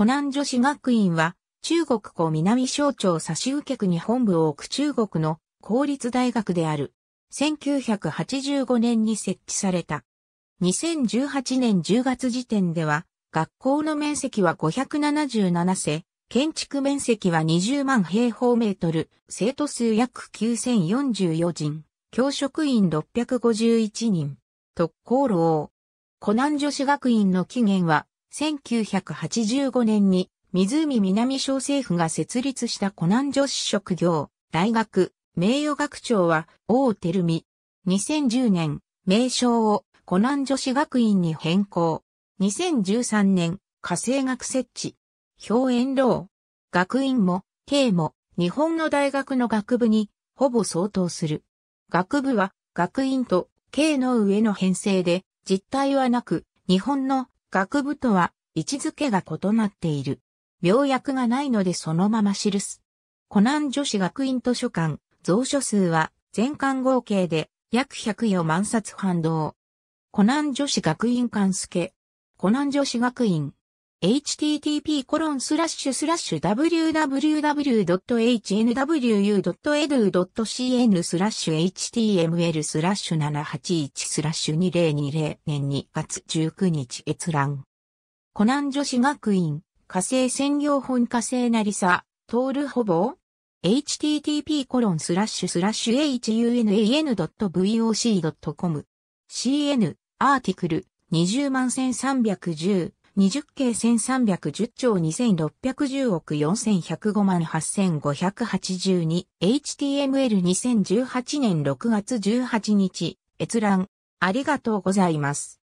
湖南女子学院は、中国湖南省庁差し受区に本部を置く中国の公立大学である。1985年に設置された。2018年10月時点では、学校の面積は577世、建築面積は20万平方メートル、生徒数約9044人、教職員651人、特攻楼。湖南女子学院の起源は1985年に湖南省政府が設立した湖南女子職業大学名誉学長は王照美。2010年、名称を湖南女子学院に変更。2013年、火星学設置。表演楼。学院も、慶も、日本の大学の学部に、ほぼ相当する。学部は、学院と、慶の上の編成で、実態はなく、日本の学部とは位置づけが異なっている。病薬がないのでそのまま記す。コナン女子学院図書館、蔵書数は全館合計で約104万冊反動。コナン女子学院館助。コナン女子学院。http://www.hnwu.edu.cn スラッシュ html スラッシュ781スラッシュ2020年2月19日閲覧。湖南女子学院、火星専業本火星なりさ、通るほぼ http://hunan.voc.com cn アーティクル2 0 1 3 1 0 20系1310兆2610億4105万 8582HTML2018 年6月18日閲覧ありがとうございます。